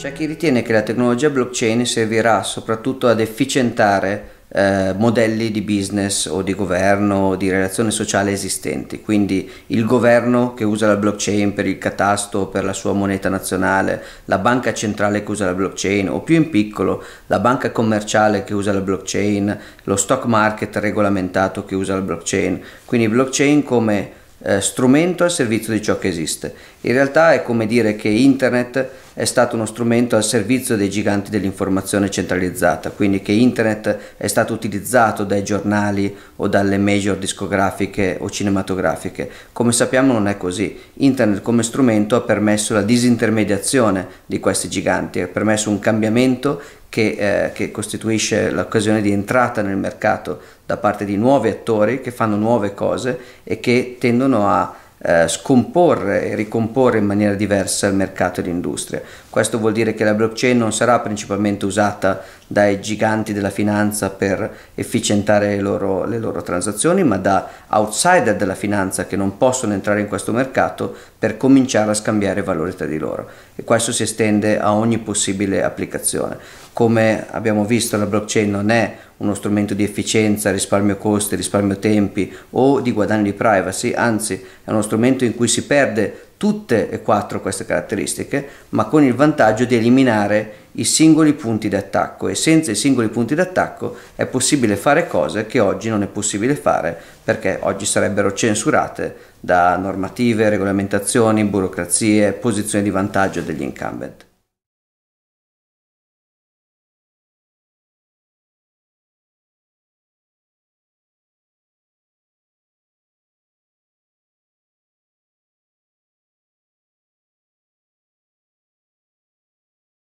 C'è chi ritiene che la tecnologia blockchain servirà soprattutto ad efficientare eh, modelli di business o di governo o di relazione sociale esistenti. Quindi il governo che usa la blockchain per il catasto, o per la sua moneta nazionale, la banca centrale che usa la blockchain o più in piccolo la banca commerciale che usa la blockchain, lo stock market regolamentato che usa la blockchain. Quindi blockchain come eh, strumento al servizio di ciò che esiste. In realtà è come dire che internet è stato uno strumento al servizio dei giganti dell'informazione centralizzata, quindi che internet è stato utilizzato dai giornali o dalle major discografiche o cinematografiche. Come sappiamo non è così. Internet come strumento ha permesso la disintermediazione di questi giganti, ha permesso un cambiamento che, eh, che, costituisce l'occasione di entrata nel mercato da parte di nuovi attori che fanno nuove cose e che tendono a eh, scomporre e ricomporre in maniera diversa il mercato e l'industria. Questo vuol dire che la blockchain non sarà principalmente usata dai giganti della finanza per efficientare le loro, le loro transazioni, ma da outsider della finanza che non possono entrare in questo mercato per cominciare a scambiare valori tra di loro. E questo si estende a ogni possibile applicazione come abbiamo visto la blockchain non è uno strumento di efficienza, risparmio costi, risparmio tempi o di guadagno di privacy, anzi è uno strumento in cui si perde tutte e quattro queste caratteristiche, ma con il vantaggio di eliminare i singoli punti d'attacco e senza i singoli punti d'attacco è possibile fare cose che oggi non è possibile fare perché oggi sarebbero censurate da normative, regolamentazioni, burocrazie, posizioni di vantaggio degli incumbent.